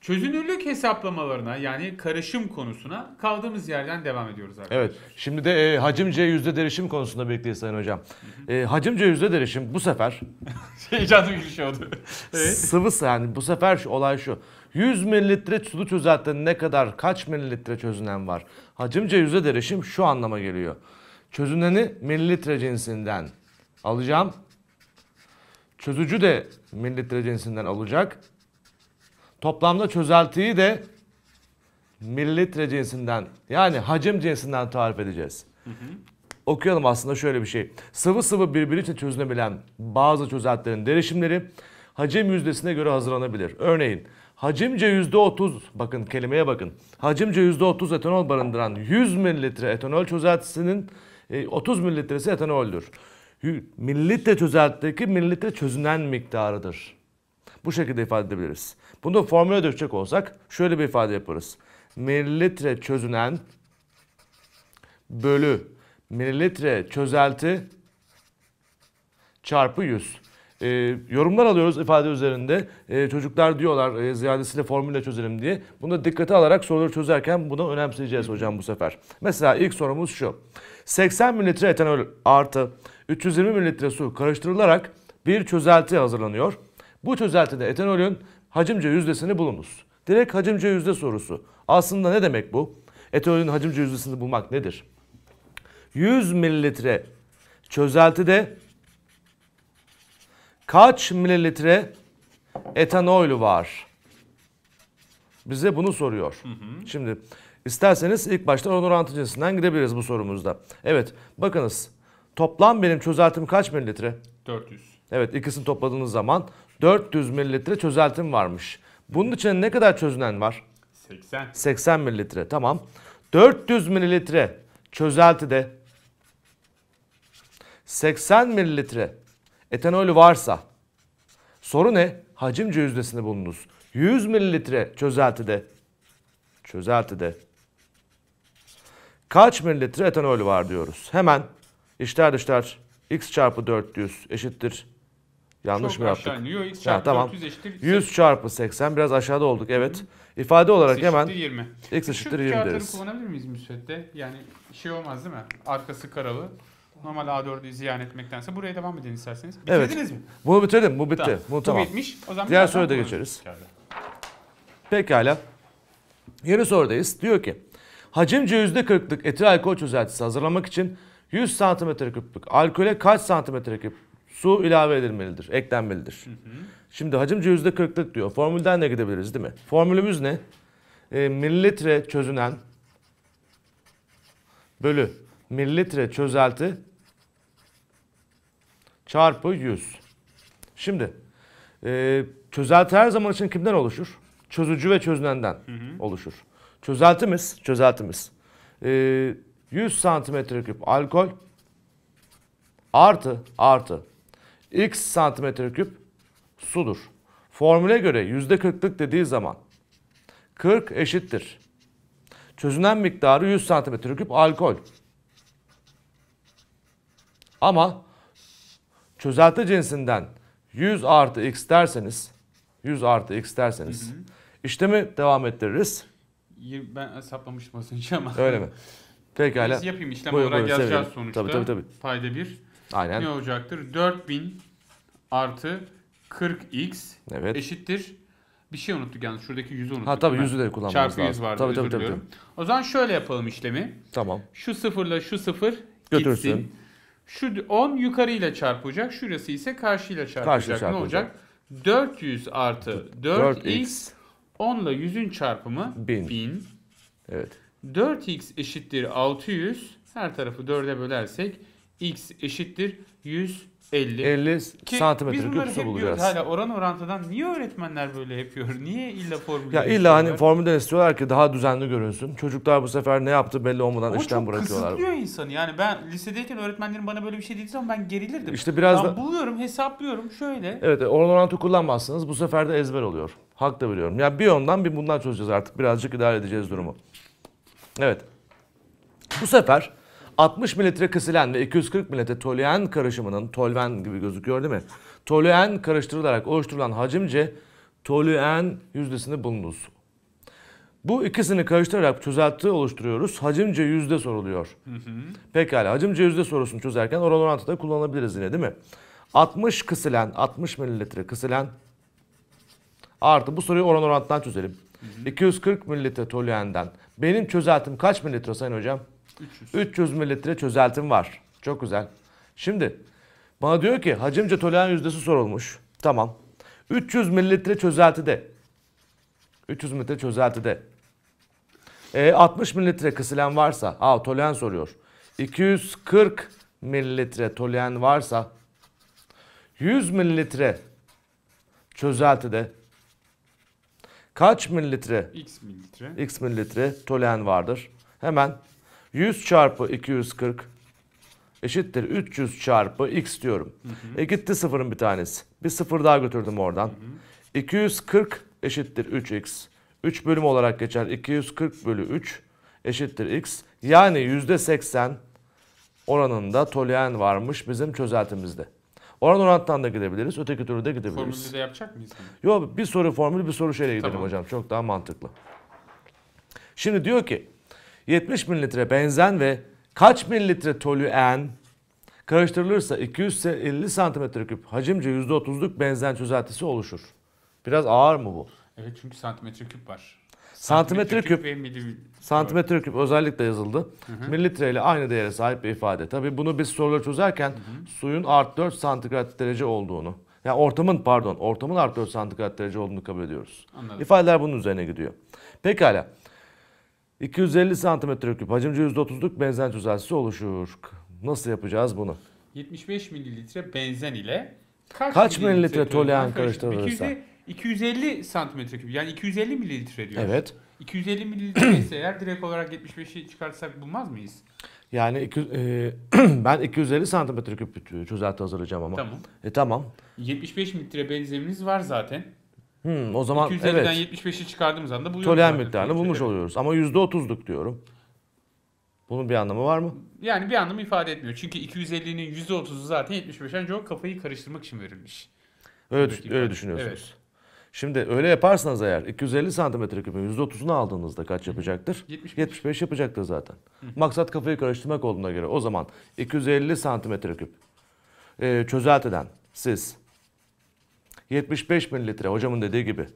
Çözünürlük hesaplamalarına yani karışım konusuna kaldığımız yerden devam ediyoruz arkadaşlar. Evet. Şimdi de e, hacim yüzde derişim konusunda bekliyoruz Sayın Hocam. Hı E, hacim yüzde derişim bu sefer... Şey, heyecanlı bir şey oldu. evet. Sıvısı yani bu sefer şu, olay şu. 100 mililitre sulu çözeltide ne kadar kaç mililitre çözünen var? Hacimce yüzde derişim şu anlama geliyor. Çözüneni mililitre cinsinden alacağım. Çözücü de mililitre cinsinden alacak. Toplamda çözeltiyi de mililitre cinsinden yani hacim cinsinden tarif edeceğiz. Hı hı. Okuyalım aslında şöyle bir şey. Sıvı sıvı birbiriyle çözünebilen bazı çözeltilerin derişimleri hacim yüzdesine göre hazırlanabilir. Örneğin hacimce yüzde otuz, bakın kelimeye bakın. Hacimce yüzde otuz etanol barındıran 100 mililitre etanol çözeltisinin 30 e, mililitresi etanoldür. Mililitre çözeltideki mililitre çözünen miktarıdır. Bu şekilde ifade edebiliriz. Bunu formüle dökecek olsak şöyle bir ifade yaparız. Mililitre çözünen bölü mililitre çözelti çarpı 100. E, ee, yorumlar alıyoruz ifade üzerinde. E, çocuklar diyorlar e, ziyadesiyle formülle çözelim diye. Bunu da dikkate alarak soruları çözerken bunu önemseyeceğiz hocam bu sefer. Mesela ilk sorumuz şu. 80 mililitre etanol artı 320 mililitre su karıştırılarak bir çözelti hazırlanıyor. Bu çözeltide etanolün hacimce yüzdesini bulunuz. Direkt hacimce yüzde sorusu. Aslında ne demek bu? Etanolün hacimce yüzdesini bulmak nedir? 100 mililitre çözeltide kaç mililitre etanol var? Bize bunu soruyor. Hı hı. Şimdi isterseniz ilk başta onur orantı gidebiliriz bu sorumuzda. Evet bakınız toplam benim çözeltim kaç mililitre? 400. Evet ikisini topladığınız zaman 400 mililitre çözeltim varmış. Bunun için ne kadar çözünen var? 80. 80 mililitre tamam. 400 mililitre çözeltide 80 mililitre etanolü varsa soru ne? Hacimce yüzdesini bulunuz. 100 mililitre çözeltide çözeltide kaç mililitre etanolü var diyoruz. Hemen işler dışlar x çarpı 400 eşittir Yanlış Çok mı yaptık? Çok aşağı X ya, tamam. 400 eşittir. 100 çarpı 80 biraz aşağıda olduk evet. İfade olarak X hemen 20. X eşittir 20 deriz. Kağıtları kullanabilir miyiz müsvedde? Yani şey olmaz değil mi? Arkası karalı. Normal A4'ü ziyan etmektense buraya devam edin isterseniz. Bitirdiniz evet. mi? Bunu bitirdim. Bu bitti. Tamam. Bu tamam. Bu bitmiş. O zaman Diğer soruya da geçeriz. Kârda. Pekala. Yeni sorudayız. Diyor ki hacimce %40'lık etil alkol çözeltisi hazırlamak için 100 cm küplük alkole kaç cm küp su ilave edilmelidir, eklenmelidir. Hı hı. Şimdi hacimce yüzde kırklık diyor. Formülden de gidebiliriz değil mi? Formülümüz ne? E, mililitre çözünen bölü mililitre çözelti çarpı 100. Şimdi e, çözelti her zaman için kimden oluşur? Çözücü ve çözünenden hı hı. oluşur. Çözeltimiz, çözeltimiz e, 100 santimetre küp alkol artı artı x santimetre küp sudur. Formüle göre %40'lık dediği zaman 40 eşittir. Çözünen miktarı 100 santimetre küp alkol. Ama çözelti cinsinden 100 artı x derseniz 100 artı x derseniz hı hı. işlemi devam ettiririz. Ben hesaplamıştım az önce ama. Öyle mi? Pekala. Biz yapayım işlem buyur, olarak buyur, yazacağız severim. sonuçta. Tabii tabii. tabii. Fayda 1. Aynen. Ne olacaktır? 4000 artı 40x evet. eşittir. Bir şey unuttuk yani şuradaki yüzü unuttuk. Ha tabii yüzü de kullanmamız Çarpı lazım. Çarpı yüz vardı tabii, tabii, tabii, tabii. O zaman şöyle yapalım işlemi. Tamam. Şu sıfırla şu sıfır Götürsün. gitsin. Şu 10 yukarıyla çarpacak. Şurası ise karşıyla çarpacak. Karşı çarpacak. Ne olacak? 400 artı 4x, 4x 10 ile 100'ün çarpımı 1000. 1000. Evet. 4x eşittir 600. Her tarafı 4'e bölersek x eşittir 150. 50 Ki santimetre biz bunları küp su hep diyoruz hala oran orantıdan niye öğretmenler böyle yapıyor? Niye illa formül? Ya illa hani formülden istiyorlar ki daha düzenli görünsün. Çocuklar bu sefer ne yaptı belli olmadan o işten çok kısıtlıyor insanı. Yani ben lisedeyken öğretmenlerim bana böyle bir şey dediği zaman ben gerilirdim. İşte biraz ben da- buluyorum, hesaplıyorum şöyle. Evet, e, oran orantı kullanmazsanız bu sefer de ezber oluyor. Hak da biliyorum. Ya bir ondan bir bundan çözeceğiz artık. Birazcık idare edeceğiz durumu. Evet. Bu sefer 60 mililitre kisilen ve 240 mililitre toluen karışımının, tolven gibi gözüküyor değil mi? Toluen karıştırılarak oluşturulan hacimce toluen yüzdesini bulunuz. Bu ikisini karıştırarak çözelti oluşturuyoruz. Hacimce yüzde soruluyor. Hı hı. Pekala hacimce yüzde sorusunu çözerken oran orantıda kullanabiliriz yine değil mi? 60 kısılen, 60 mililitre kısılen artı bu soruyu oran orantıdan çözelim. Hı hı. 240 mililitre tolüenden. Benim çözeltim kaç mililitre sayın hocam? 300. 300 mililitre çözeltim var. Çok güzel. Şimdi bana diyor ki hacimce toleran yüzdesi sorulmuş. Tamam. 300 mililitre çözeltide 300 mililitre çözeltide e, 60 mililitre kısılen varsa aa toleran soruyor. 240 mililitre toleran varsa 100 mililitre çözeltide kaç mililitre? X mililitre. X mililitre tolen vardır. Hemen 100 çarpı 240 eşittir 300 çarpı x diyorum. Hı hı. E gitti sıfırın bir tanesi. Bir sıfır daha götürdüm oradan. Hı hı. 240 eşittir 3x. 3 bölüm olarak geçer. 240 bölü 3 eşittir x. Yani %80 oranında toluen varmış bizim çözeltimizde. Oran orantıdan da gidebiliriz. Öteki türlü de gidebiliriz. Formülü de yapacak mıyız? Yok bir soru formül bir soru şeyle gidelim tamam. hocam. Çok daha mantıklı. Şimdi diyor ki 70 mililitre benzen ve kaç mililitre toluen karıştırılırsa 250 santimetre küp hacimce %30'luk benzen çözeltisi oluşur. Biraz ağır mı bu? Evet çünkü santimetre küp var. Santimetre Santimetreküp Santimetre küp özellikle yazıldı. Hı hı. Mililitre ile aynı değere sahip bir ifade. Tabii bunu biz soruları çözerken hı hı. suyun art 4 santigrat derece olduğunu, yani ortamın pardon ortamın art 4 santigrat derece olduğunu kabul ediyoruz. Anladım. İfadeler bunun üzerine gidiyor. Pekala. 250 santimetre küp hacimci 130'luk benzen tüzelsi oluşur. Nasıl yapacağız bunu? 75 mililitre benzen ile kaç, kaç mililitre toluen karıştırılırsa? 250 santimetre küp yani 250 mililitre diyoruz. Evet. 250 mililitre eğer direkt olarak 75'i çıkarsak bulmaz mıyız? Yani e, ben 250 santimetre küp çözelti hazırlayacağım ama. Tamam. E, tamam. 75 mililitre benzinimiz var zaten. Hmm, o zaman 250'den evet. 75'i çıkardığımız anda bu Toleran miktarını bulmuş oluyoruz. Ama %30'luk diyorum. Bunun bir anlamı var mı? Yani bir anlamı ifade etmiyor. Çünkü 250'nin %30'u zaten 75. 75'ten çok kafayı karıştırmak için verilmiş. Öyle, Buradaki öyle düşünüyorsunuz. Evet. Şimdi öyle yaparsanız eğer 250 santimetre küpün %30'unu aldığınızda kaç yapacaktır? 75, 75 yapacaktır zaten. Hı. Maksat kafayı karıştırmak olduğuna göre o zaman 250 santimetre küp e, çözeltiden siz 75 mililitre hocamın dediği gibi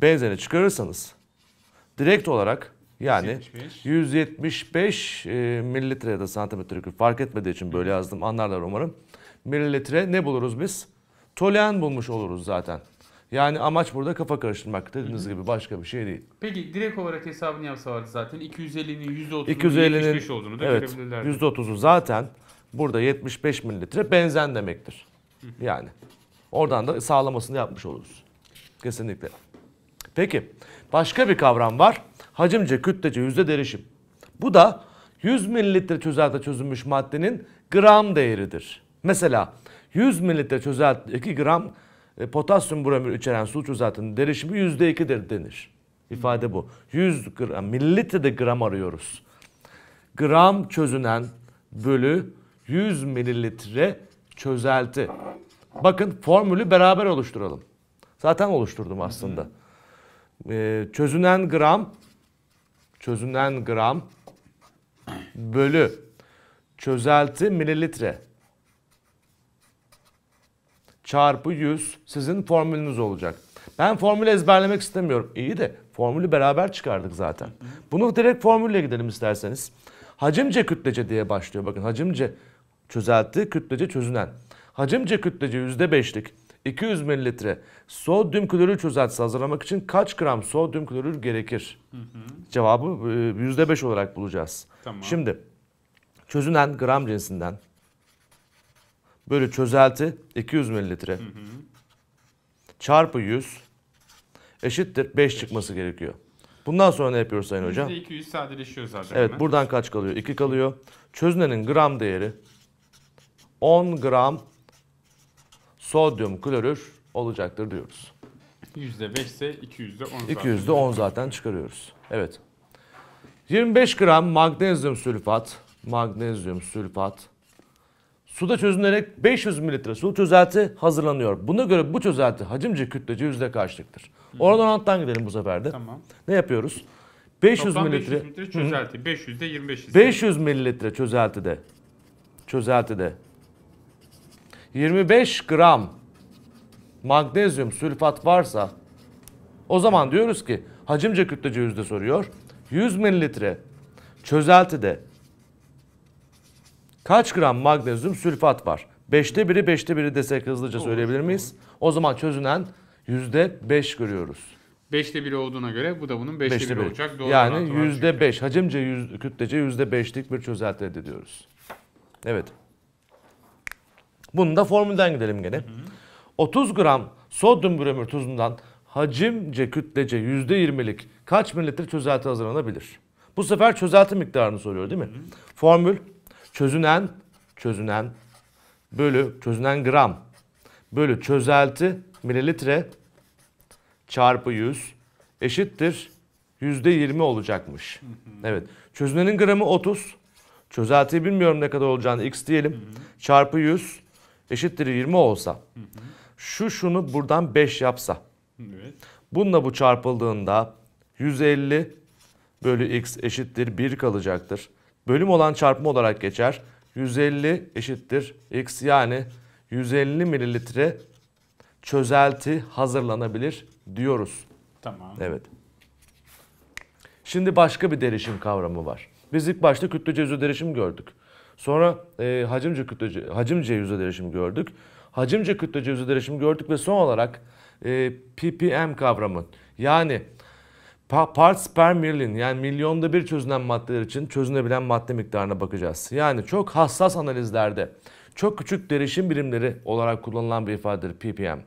benzene çıkarırsanız direkt olarak yani 175, 175 e, mililitre ya da santimetre küp fark etmediği için böyle yazdım anlarlar umarım. Mililitre ne buluruz biz? Tolen bulmuş oluruz zaten. Yani amaç burada kafa karıştırmak dediğiniz hı gibi başka bir şey değil. Peki direkt olarak hesabını yapsalardı zaten 250'nin %30'u 250'nin, 75 olduğunu da evet, görebilirlerdi. %30'u zaten burada 75 mililitre benzen demektir. Yani Oradan da sağlamasını yapmış oluruz. Kesinlikle. Peki başka bir kavram var. Hacimce, kütlece, yüzde derişim. Bu da 100 mililitre çözeltide çözülmüş maddenin gram değeridir. Mesela 100 mililitre çözeltide 2 gram e, potasyum bromür içeren su çözeltinin derişimi %2'dir denir. İfade bu. 100 gram, mililitrede gram arıyoruz. Gram çözünen bölü 100 mililitre çözelti. Bakın formülü beraber oluşturalım. Zaten oluşturdum aslında. Ee, çözünen gram çözünen gram bölü çözelti mililitre çarpı 100 sizin formülünüz olacak. Ben formülü ezberlemek istemiyorum. İyi de formülü beraber çıkardık zaten. Bunu direkt formülle gidelim isterseniz. Hacimce kütlece diye başlıyor. Bakın hacimce çözelti, kütlece çözünen hacimce kütlece %5'lik 200 mililitre sodyum klorür çözeltisi hazırlamak için kaç gram sodyum klorür gerekir? Hı hı. Cevabı %5 e, olarak bulacağız. Tamam. Şimdi çözünen gram cinsinden böyle çözelti 200 mililitre çarpı 100 eşittir 5 çıkması gerekiyor. Bundan sonra ne yapıyoruz Sayın Hocam? %200 sadeleşiyor zaten. Evet buradan kaç kalıyor? 2 kalıyor. Çözünenin gram değeri 10 gram sodyum klorür olacaktır diyoruz. %5 ise 200'de 10 zaten. 200'de 10 zaten çıkarıyoruz. Evet. 25 gram magnezyum sülfat, magnezyum sülfat suda çözünerek 500 mililitre su çözelti hazırlanıyor. Buna göre bu çözelti hacimce kütlece yüzde kaçlıktır? Oran oranttan gidelim bu sefer de. Tamam. Ne yapıyoruz? 500 Toplam mililitre, 500 mililitre çözelti. 500'de 25. 500 mililitre çözeltide. Çözeltide 25 gram magnezyum sülfat varsa o zaman diyoruz ki hacimce kütlece yüzde soruyor. 100 mililitre çözeltide kaç gram magnezyum sülfat var? Beşte biri beşte biri desek hızlıca söyleyebilir miyiz? O zaman çözünen yüzde beş görüyoruz. Beşte biri olduğuna göre bu da bunun beşte biri 1 olacak. Doğru yani yüzde beş hacimce yüz, kütlece beşlik bir çözeltide diyoruz. Evet. Bunu da formülden gidelim gene. Hı hı. 30 gram sodyum bromür tuzundan hacimce kütlece %20'lik kaç mililitre çözelti hazırlanabilir? Bu sefer çözelti miktarını soruyor değil mi? Hı hı. Formül çözünen çözünen bölü çözünen gram bölü çözelti mililitre çarpı 100 eşittir %20 olacakmış. Hı hı. Evet. Çözünenin gramı 30. Çözeltiyi bilmiyorum ne kadar olacağını x diyelim. Hı hı. Çarpı 100 eşittir 20 olsa hı hı. şu şunu buradan 5 yapsa evet. bununla bu çarpıldığında 150 bölü x eşittir 1 kalacaktır. Bölüm olan çarpma olarak geçer. 150 eşittir x yani 150 mililitre çözelti hazırlanabilir diyoruz. Tamam. Evet. Şimdi başka bir derişim kavramı var. Biz ilk başta kütle özü derişim gördük. Sonra e, hacimce kütlece, hacimce yüzde değişimi gördük. Hacimce kütlece yüzde değişimi gördük ve son olarak e, ppm kavramı yani parts per million yani milyonda bir çözünen maddeler için çözünebilen madde miktarına bakacağız. Yani çok hassas analizlerde çok küçük derişim birimleri olarak kullanılan bir ifadedir ppm.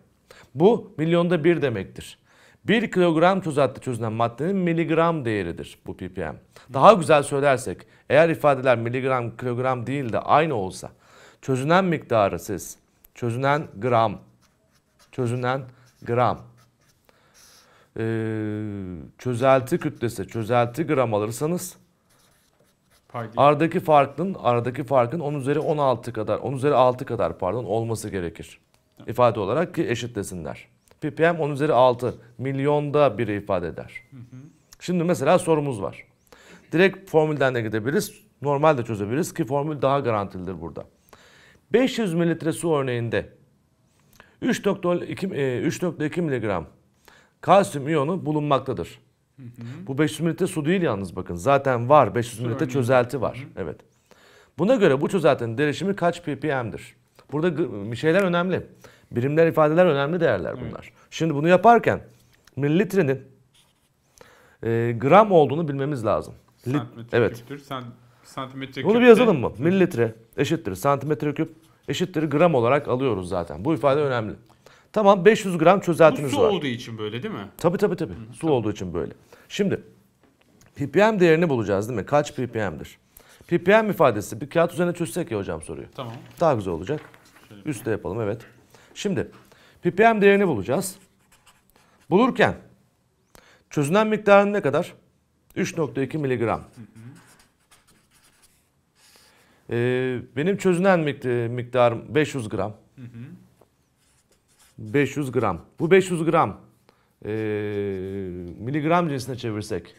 Bu milyonda bir demektir. 1 kilogram tuz attı çözünen maddenin miligram değeridir bu ppm. Daha güzel söylersek eğer ifadeler miligram kilogram değil de aynı olsa çözünen miktarı siz çözünen gram çözünen gram ee, çözelti kütlesi çözelti gram alırsanız Paydı. aradaki farkın aradaki farkın 10 üzeri 16 kadar 10 üzeri 6 kadar pardon olması gerekir. İfade olarak ki eşitlesinler ppm 10 üzeri 6 milyonda biri ifade eder. Şimdi mesela sorumuz var. Direkt formülden de gidebiliriz. normalde de çözebiliriz ki formül daha garantilidir burada. 500 mililitre su örneğinde 3.2 e, miligram kalsiyum iyonu bulunmaktadır. Hı hı. Bu 500 mililitre su değil yalnız bakın. Zaten var 500 mililitre çözelti var. Hı hı. Evet. Buna göre bu çözeltinin derişimi kaç ppm'dir? Burada bir şeyler önemli. Birimler, ifadeler önemli değerler bunlar. Evet. Şimdi bunu yaparken mililitrenin e, gram olduğunu bilmemiz lazım. Lit santimetre evet. küptür, sant santimetre küp. Bunu bir yazalım mı? Mililitre eşittir santimetre küp eşittir gram olarak alıyoruz zaten. Bu ifade önemli. Tamam 500 gram çözeltimiz var. Bu su var. olduğu için böyle değil mi? Tabii tabii tabii. Hı, su tamam. olduğu için böyle. Şimdi ppm değerini bulacağız değil mi? Kaç ppm'dir? ppm ifadesi bir kağıt üzerine çözsek ya hocam soruyu. Tamam. Daha güzel olacak. Üste yapalım evet. Şimdi ppm değerini bulacağız. Bulurken çözünen miktarın ne kadar? 3.2 miligram. Ee, benim çözünen miktarım 500 gram. 500 gram. Bu 500 gram e, miligram cinsine çevirsek.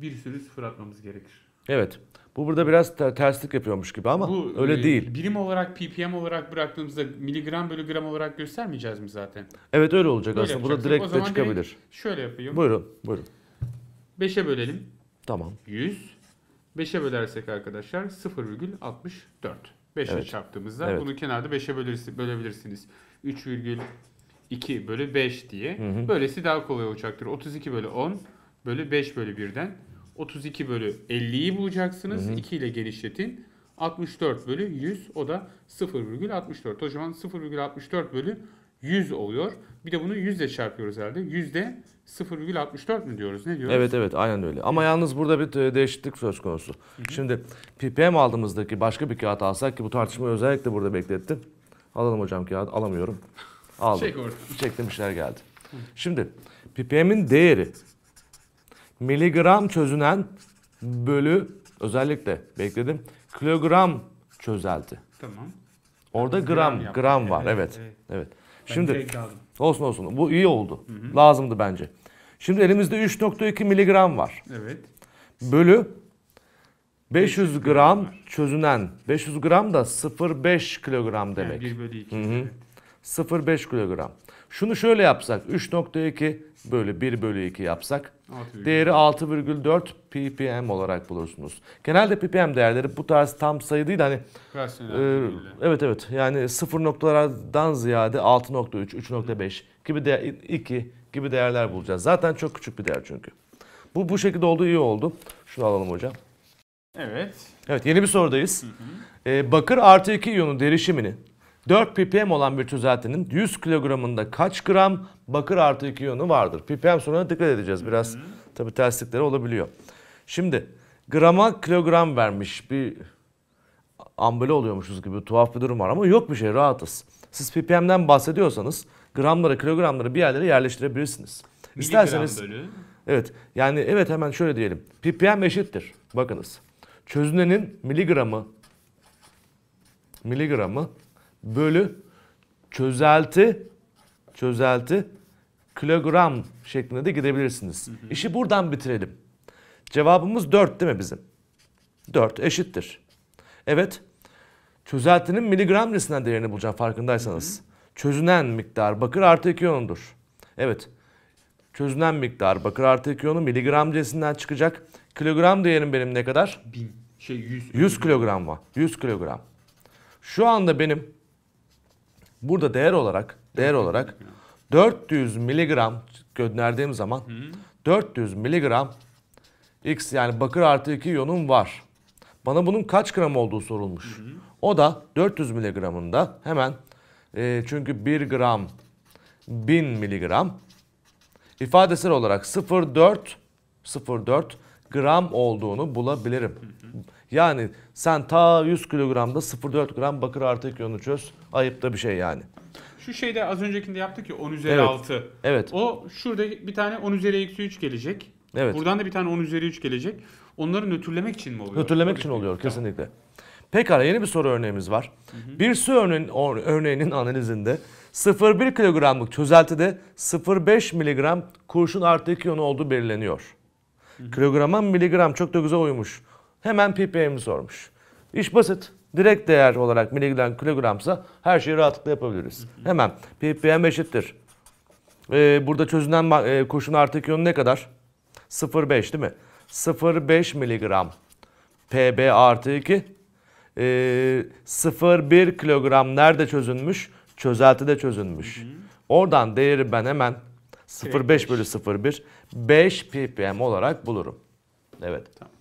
Bir sürü sıfır atmamız gerekir. Evet. Bu burada biraz terslik yapıyormuş gibi ama Bu, öyle e, değil. Birim olarak ppm olarak bıraktığımızda miligram bölü gram olarak göstermeyeceğiz mi zaten? Evet öyle olacak Böyle aslında. Burada yapacaksın. direkt O de çıkabilir. direkt şöyle yapayım. Buyurun, buyurun. 5'e bölelim. Tamam. 100. 5'e bölersek arkadaşlar 0,64. 5'e Evet. çarptığımızda Evet. bunu kenarda 5'e bölürsi- bölebilirsiniz. 3,2 bölü 5 diye. Böylesi daha kolay olacaktır. 32 bölü 10 bölü 5 bölü 1'den 32 bölü 50'yi bulacaksınız. Hı hı. 2 ile genişletin. 64 bölü 100 o da 0,64. O zaman 0,64 bölü 100 oluyor. Bir de bunu 100 ile çarpıyoruz herhalde. 100 de 0,64 mü diyoruz? Ne diyoruz? Evet evet aynen öyle. Ama yalnız burada bir e, değişiklik söz konusu. Hı hı. Şimdi PPM aldığımızdaki başka bir kağıt alsak ki bu tartışmayı özellikle burada beklettim. Alalım hocam kağıt. Alamıyorum. Aldım. Çek Çektim işler geldi. Hı. Şimdi PPM'in değeri miligram çözünen bölü özellikle bekledim kilogram çözeldi. Tamam. Orada yani gram gram, gram var evet. Evet. evet. evet. Şimdi olsun olsun bu iyi oldu. Hı hı. Lazımdı bence. Şimdi elimizde 3.2 miligram var. Evet. Bölü 500 gram var. çözünen. 500 gram da 0.5 kilogram demek. Yani 1 bölü 2. Evet. 0.5 kilogram. Şunu şöyle yapsak 3.2 böyle 1 bölü 2 yapsak 6, değeri 6,4 ppm olarak bulursunuz. Genelde ppm değerleri bu tarz tam sayı değil hani e, evet evet yani 0 noktalardan ziyade 6.3, 3.5 gibi de 2 gibi değerler bulacağız. Zaten çok küçük bir değer çünkü. Bu bu şekilde oldu iyi oldu. Şunu alalım hocam. Evet. Evet yeni bir sorudayız. Hı hı. Ee, bakır artı 2 iyonun derişimini 4 ppm olan bir tüzeltinin 100 kilogramında kaç gram bakır artı 2 iyonu vardır? ppm sonra dikkat edeceğiz biraz. Tabi terslikleri olabiliyor. Şimdi grama kilogram vermiş bir ambele oluyormuşuz gibi tuhaf bir durum var ama yok bir şey rahatız. Siz ppm'den bahsediyorsanız gramları kilogramları bir yerlere yerleştirebilirsiniz. Miligram İsterseniz bölü. Evet yani evet hemen şöyle diyelim. ppm eşittir. Bakınız. Çözünenin miligramı miligramı bölü çözelti çözelti kilogram şeklinde de gidebilirsiniz. Hı hı. İşi buradan bitirelim. Cevabımız 4 değil mi bizim? 4 eşittir. Evet. Çözeltinin miligram cinsinden değerini bulacağım farkındaysanız. Hı hı. Çözünen miktar bakır artı 2 iyonundur. Evet. Çözünen miktar bakır artı 2 iyonu miligram cinsinden çıkacak. Kilogram değerim benim ne kadar? 1000. Şey 100. 100 kilogram var. 100 kilogram. Şu anda benim Burada değer olarak değer olarak 400 miligram gönderdiğim zaman 400 miligram X yani bakır artı 2 iyonum var. Bana bunun kaç gram olduğu sorulmuş. O da 400 miligramında hemen e, çünkü 1 gram 1000 miligram ifadesel olarak 0.4 0.4 gram olduğunu bulabilirim. Hı hı. Yani sen ta 100 kilogramda 0.4 gram bakır artı iyonu çöz. Ayıp da bir şey yani. Şu şeyde az öncekinde yaptık ya 10 üzeri evet. 6. Evet. O şurada bir tane 10 üzeri eksi 3 gelecek. Evet. Buradan da bir tane 10 üzeri 3 gelecek. Onları nötrlemek için mi oluyor? Nötrlemek için oluyor kesinlikle. Tamam. Pekala yeni bir soru örneğimiz var. Hı hı. Bir su örneğin, örneğinin analizinde 0,1 kilogramlık çözeltide 0,5 miligram kurşun artı iyonu olduğu belirleniyor. Hı hı. Kilograma miligram çok da güzel uymuş. Hemen ppm'ini sormuş. İş basit. Direkt değer olarak miligram kilogramsa her şeyi rahatlıkla yapabiliriz. Hemen ppm eşittir. Ee, burada çözünen e, koşun artık yönü ne kadar? 0,5 değil mi? 0,5 miligram pb artı 2. Ee, 0,1 kilogram nerede çözünmüş? Çözeltide çözünmüş. Oradan değeri ben hemen 0,5 bölü 0,1 5 ppm olarak bulurum. Evet. Tamam.